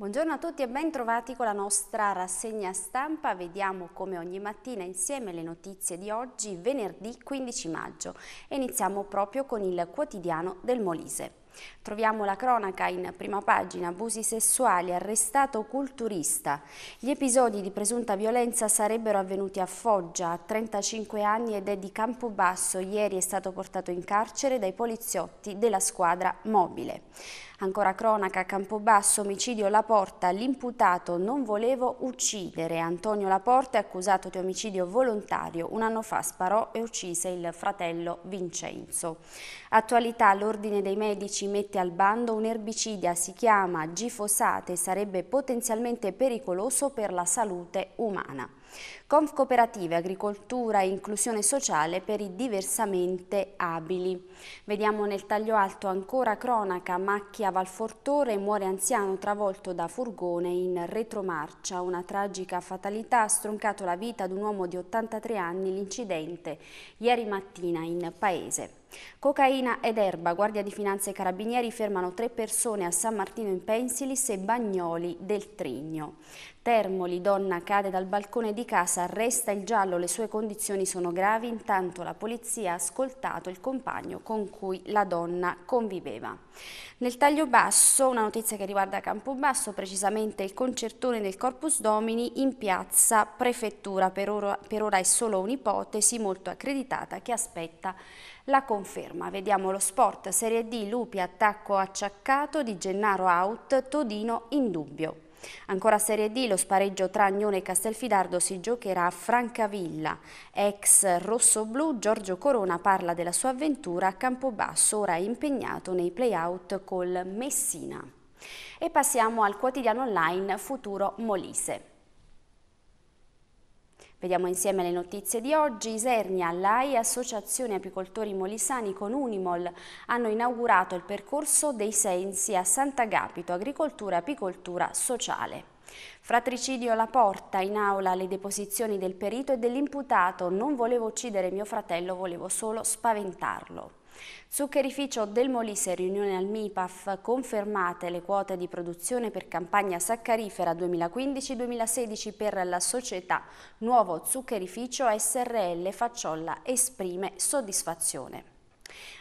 Buongiorno a tutti e ben trovati con la nostra rassegna stampa. Vediamo come ogni mattina insieme le notizie di oggi, venerdì 15 maggio. iniziamo proprio con il quotidiano del Molise. Troviamo la cronaca in prima pagina, abusi sessuali, arrestato culturista. Gli episodi di presunta violenza sarebbero avvenuti a Foggia, a 35 anni ed è di Campobasso. Ieri è stato portato in carcere dai poliziotti della squadra mobile. Ancora cronaca, Campobasso, omicidio La Porta, l'imputato non volevo uccidere. Antonio La Porta è accusato di omicidio volontario. Un anno fa sparò e uccise il fratello Vincenzo. Attualità, l'Ordine dei Medici mette al bando un erbicida, si chiama gifosate, sarebbe potenzialmente pericoloso per la salute umana. Conf Cooperative, agricoltura e inclusione sociale per i diversamente abili. Vediamo nel taglio alto ancora cronaca, Macchia Valfortore muore anziano travolto da furgone in retromarcia. Una tragica fatalità ha stroncato la vita ad un uomo di 83 anni l'incidente ieri mattina in paese. Cocaina ed erba, Guardia di Finanza e Carabinieri fermano tre persone a San Martino in Pensilis e Bagnoli del Trigno. Termoli, donna cade dal balcone di casa, resta il giallo, le sue condizioni sono gravi, intanto la polizia ha ascoltato il compagno con cui la donna conviveva. Nel taglio basso, una notizia che riguarda Campobasso, precisamente il concertone del Corpus Domini in piazza Prefettura, per ora, per ora è solo un'ipotesi molto accreditata che aspetta la conferma. Vediamo lo sport, Serie D, Lupi, attacco acciaccato, Di Gennaro out, Todino in dubbio. Ancora Serie D, lo spareggio tra Agnone e Castelfidardo si giocherà a Francavilla. Ex rossoblu Giorgio Corona parla della sua avventura a Campobasso, ora impegnato nei playout col Messina. E passiamo al quotidiano online Futuro Molise. Vediamo insieme le notizie di oggi. Isernia, l'AI, Associazione Apicoltori Molisani con Unimol hanno inaugurato il percorso dei sensi a Sant'Agapito, agricoltura, apicoltura sociale. Fratricidio la porta, in aula le deposizioni del perito e dell'imputato. Non volevo uccidere mio fratello, volevo solo spaventarlo. Zuccherificio del Molise, riunione al MIPAF, confermate le quote di produzione per campagna saccarifera 2015-2016 per la società Nuovo Zuccherificio SRL Facciolla esprime soddisfazione.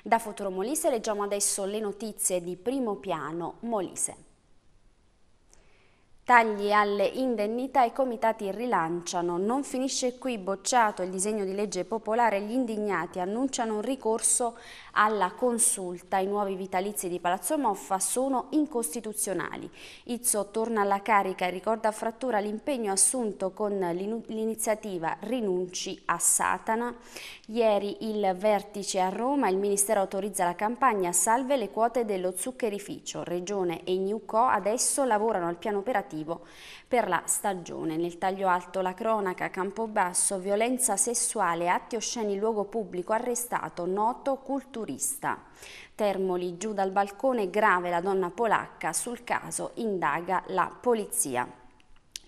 Da Futuro Molise leggiamo adesso le notizie di primo piano Molise. Tagli alle indennità e comitati rilanciano. Non finisce qui bocciato il disegno di legge popolare. Gli indignati annunciano un ricorso alla consulta. I nuovi vitalizi di Palazzo Moffa sono incostituzionali. Izzo torna alla carica e ricorda a frattura l'impegno assunto con l'iniziativa Rinunci a Satana. Ieri il vertice a Roma, il Ministero autorizza la campagna Salve le quote dello zuccherificio. Regione e New adesso lavorano al piano operativo relativo per la stagione. Nel taglio alto la cronaca, Campobasso, violenza sessuale, atti osceni luogo pubblico, arrestato, noto culturista. Termoli giù dal balcone, grave la donna polacca, sul caso indaga la polizia.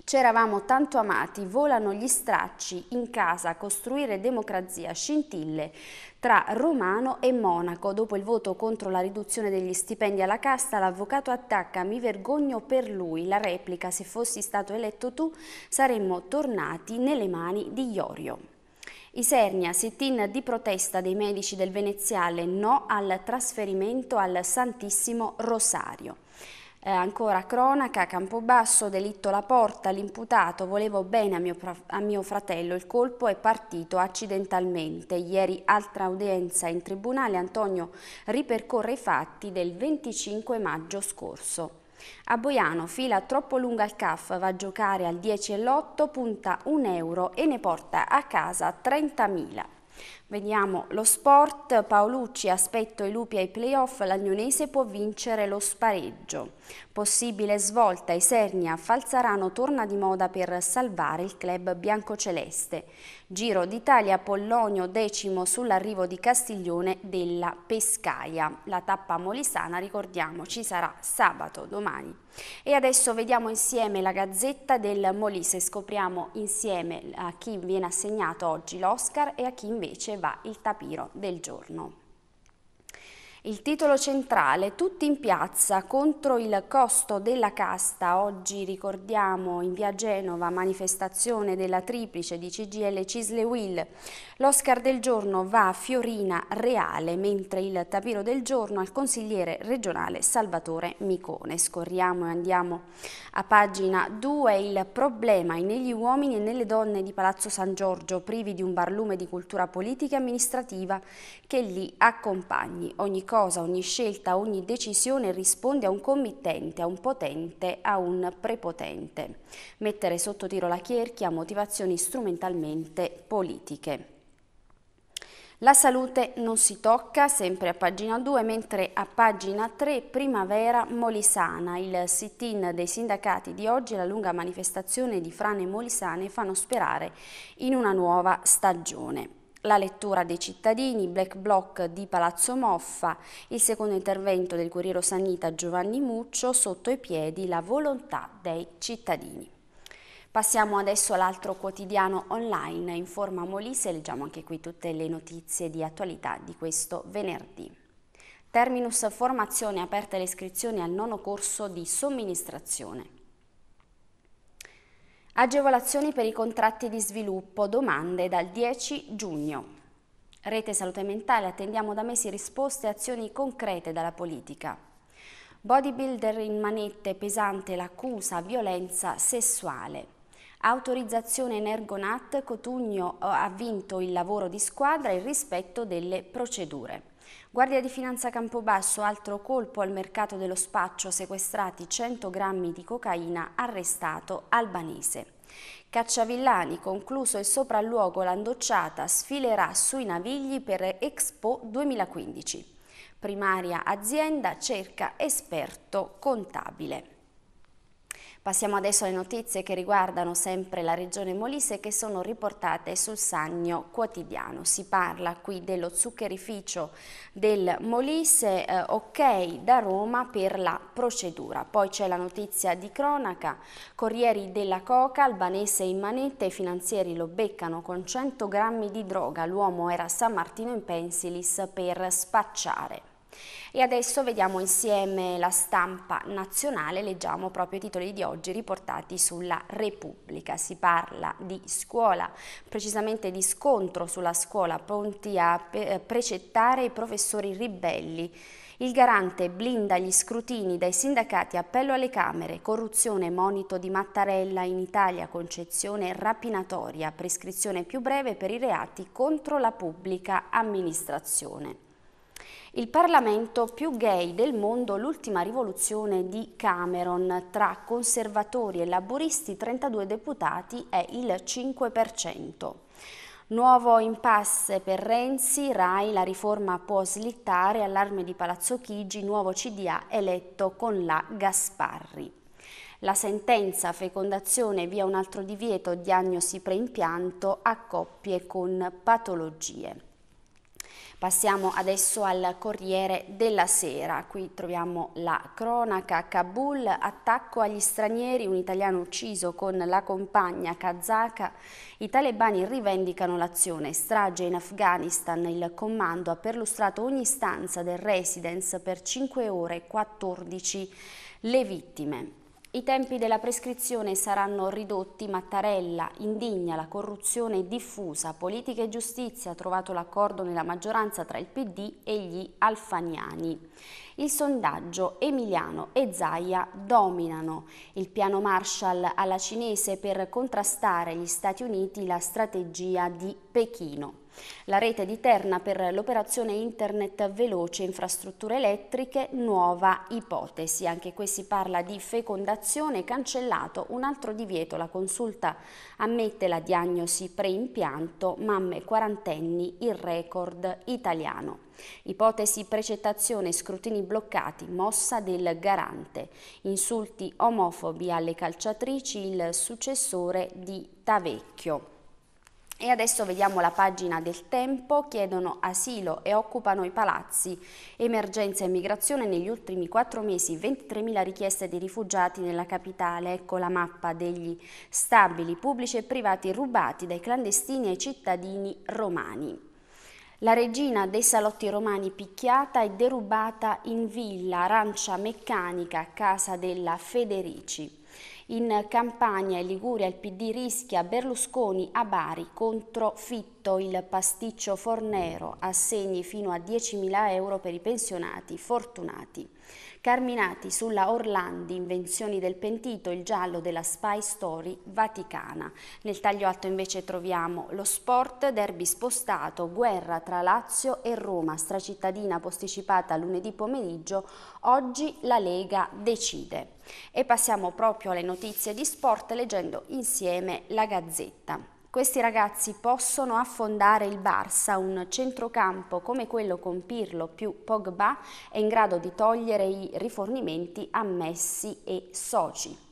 C'eravamo tanto amati, volano gli stracci, in casa, costruire democrazia, scintille tra Romano e Monaco. Dopo il voto contro la riduzione degli stipendi alla casta, l'avvocato attacca, mi vergogno per lui. La replica, se fossi stato eletto tu, saremmo tornati nelle mani di Iorio. Isernia, sit-in di protesta dei medici del Veneziale, no al trasferimento al Santissimo Rosario. Eh, ancora cronaca, Campobasso, delitto la porta, l'imputato, volevo bene a mio, a mio, fratello, il colpo è partito accidentalmente. Ieri altra udienza in tribunale, Antonio ripercorre i fatti del 25 maggio scorso. A Boiano, fila troppo lunga al CAF, va a giocare al 10 e l'8, punta un euro e ne porta a casa 30.000. Vediamo lo sport, Paolucci aspetto i lupi ai playoff, l'Agnonese può vincere lo spareggio. Possibile svolta Isernia, Falzarano torna di moda per salvare il club biancoceleste. Giro d'Italia, Pollonio decimo sull'arrivo di Castiglione della Pescaia. La tappa molisana, ricordiamo, ci sarà sabato, domani. E adesso vediamo insieme la Gazzetta del Molise, scopriamo insieme a chi viene assegnato oggi l'Oscar e a chi invece va il tapiro del giorno. Il titolo centrale, tutti in piazza contro il costo della casta, oggi ricordiamo in via Genova manifestazione della triplice di CGL Cisle Will. L'Oscar del giorno va a Fiorina Reale, mentre il tapiro del giorno al consigliere regionale Salvatore Micone. Scorriamo e andiamo a pagina 2, il problema è negli uomini e nelle donne di Palazzo San Giorgio, privi di un barlume di cultura politica e amministrativa che li accompagni. Ogni cosa, ogni scelta, ogni decisione risponde a un committente, a un potente, a un prepotente. Mettere sotto tiro la chierchia ha motivazioni strumentalmente politiche. La salute non si tocca, sempre a pagina 2, mentre a pagina 3 Primavera Molisana, il sit-in dei sindacati di oggi e la lunga manifestazione di frane molisane fanno sperare in una nuova stagione la lettura dei cittadini, Black Block di Palazzo Moffa, il secondo intervento del guerriero sanita Giovanni Muccio, sotto i piedi la volontà dei cittadini. Passiamo adesso all'altro quotidiano online, Informa Molise, leggiamo anche qui tutte le notizie di attualità di questo venerdì. Terminus formazione aperte le iscrizioni al nono corso di somministrazione. Agevolazioni per i contratti di sviluppo, domande dal 10 giugno. Rete Salute Mentale, attendiamo da mesi risposte e azioni concrete dalla politica. Bodybuilder in manette, pesante l'accusa, violenza sessuale. Autorizzazione Energonat, Cotugno eh, ha vinto il lavoro di squadra e il rispetto delle procedure. Guardia di Finanza Campobasso, altro colpo al mercato dello spaccio, sequestrati 100 grammi di cocaina, arrestato albanese. Cacciavillani, concluso il sopralluogo Landocciata, sfilerà sui navigli per Expo 2015. Primaria azienda cerca esperto contabile. Passiamo adesso alle notizie che riguardano sempre la regione Molise che sono riportate sul Sannio Quotidiano. Si parla qui dello zuccherificio del Molise, eh, ok da Roma per la procedura. Poi c'è la notizia di cronaca, Corrieri della Coca, albanese in manette, i finanzieri lo beccano con 100 grammi di droga, l'uomo era a San Martino in Pensilis per spacciare. E adesso vediamo insieme la stampa nazionale, leggiamo proprio i titoli di oggi riportati sulla Repubblica. Si parla di scuola, precisamente di scontro sulla scuola, pronti a eh, precettare i professori ribelli. Il garante blinda gli scrutini dai sindacati, appello alle Camere, corruzione, monito di Mattarella in Italia, concezione rapinatoria, prescrizione più breve per i reati contro la pubblica amministrazione. Il Parlamento più gay del mondo, l'ultima rivoluzione di Cameron, tra conservatori e laburisti 32 deputati è il 5%. Nuovo impasse per Renzi, Rai, la riforma può slittare, allarme di Palazzo Chigi, nuovo CDA eletto con la Gasparri. La sentenza fecondazione via un altro divieto diagnosi preimpianto a coppie con patologie. Passiamo adesso al Corriere della Sera, qui troviamo la cronaca Kabul, attacco agli stranieri, un italiano ucciso con la compagna kazaka, i talebani rivendicano l'azione, strage in Afghanistan, il comando ha perlustrato ogni stanza del residence per 5 ore e 14 le vittime. I tempi della prescrizione saranno ridotti, Mattarella indigna la corruzione diffusa, politica e giustizia ha trovato l'accordo nella maggioranza tra il PD e gli alfaniani. Il sondaggio Emiliano e Zaia dominano. Il piano Marshall alla cinese per contrastare gli Stati Uniti la strategia di Pechino. La rete di Terna per l'operazione internet veloce, infrastrutture elettriche, nuova ipotesi. Anche qui si parla di fecondazione, cancellato un altro divieto. La consulta ammette la diagnosi preimpianto, mamme quarantenni, il record italiano. Ipotesi precettazione, scrutini bloccati, mossa del garante, insulti omofobi alle calciatrici, il successore di Tavecchio. E adesso vediamo la pagina del tempo, chiedono asilo e occupano i palazzi. Emergenza e migrazione negli ultimi quattro mesi, 23.000 richieste di rifugiati nella capitale. Ecco la mappa degli stabili pubblici e privati rubati dai clandestini ai cittadini romani. La regina dei salotti romani picchiata e derubata in villa, arancia meccanica, casa della Federici. In Campania e Liguria il PD rischia Berlusconi a Bari contro Fitto affitto il pasticcio Fornero, assegni fino a 10.000 euro per i pensionati fortunati. Carminati sulla Orlandi, invenzioni del pentito, il giallo della Spy Story Vaticana. Nel taglio alto invece troviamo lo sport, derby spostato, guerra tra Lazio e Roma, stracittadina posticipata lunedì pomeriggio, oggi la Lega decide. E passiamo proprio alle notizie di sport leggendo insieme la Gazzetta. Questi ragazzi possono affondare il Barça, un centrocampo come quello con Pirlo più Pogba è in grado di togliere i rifornimenti a Messi e Soci.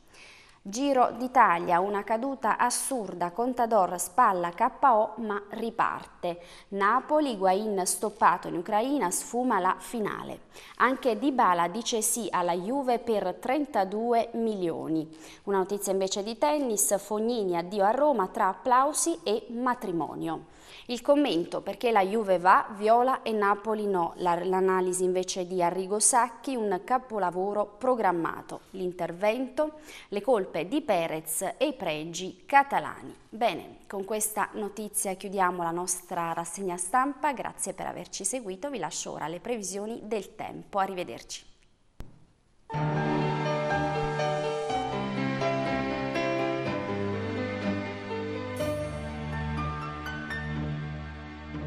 Giro d'Italia, una caduta assurda, Contador spalla KO ma riparte. Napoli, Guain stoppato in Ucraina, sfuma la finale. Anche Dybala dice sì alla Juve per 32 milioni. Una notizia invece di tennis, Fognini addio a Roma tra applausi e matrimonio. Il commento perché la Juve va, Viola e Napoli no, l'analisi invece di Arrigo Sacchi, un capolavoro programmato, l'intervento, le colpe di Perez e i pregi catalani. Bene, con questa notizia chiudiamo la nostra rassegna stampa, grazie per averci seguito, vi lascio ora le previsioni del tempo, arrivederci.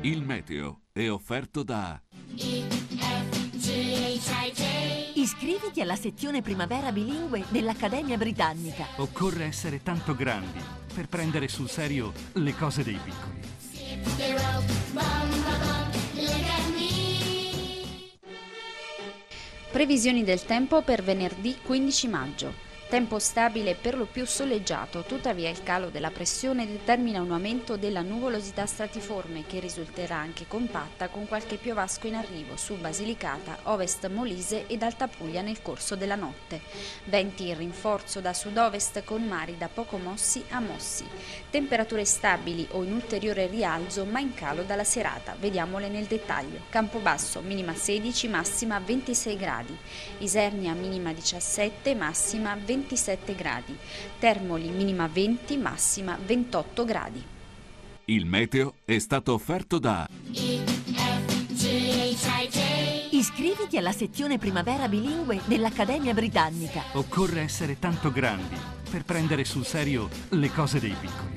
Il meteo è offerto da Iscriviti alla sezione primavera bilingue dell'Accademia Britannica. Occorre essere tanto grandi per prendere sul serio le cose dei piccoli. Previsioni del tempo per venerdì 15 maggio tempo stabile e per lo più soleggiato, tuttavia il calo della pressione determina un aumento della nuvolosità stratiforme che risulterà anche compatta con qualche piovasco in arrivo su Basilicata, Ovest Molise ed Alta Puglia nel corso della notte. Venti in rinforzo da sud-ovest con mari da poco mossi a mossi. Temperature stabili o in ulteriore rialzo ma in calo dalla serata, vediamole nel dettaglio. Campobasso minima 16, massima 26 gradi. Isernia minima 17, massima 26 27 gradi, Termoli minima 20, massima 28 gradi. Il meteo è stato offerto da... Iscriviti alla sezione primavera bilingue dell'Accademia Britannica. Occorre essere tanto grandi per prendere sul serio le cose dei piccoli.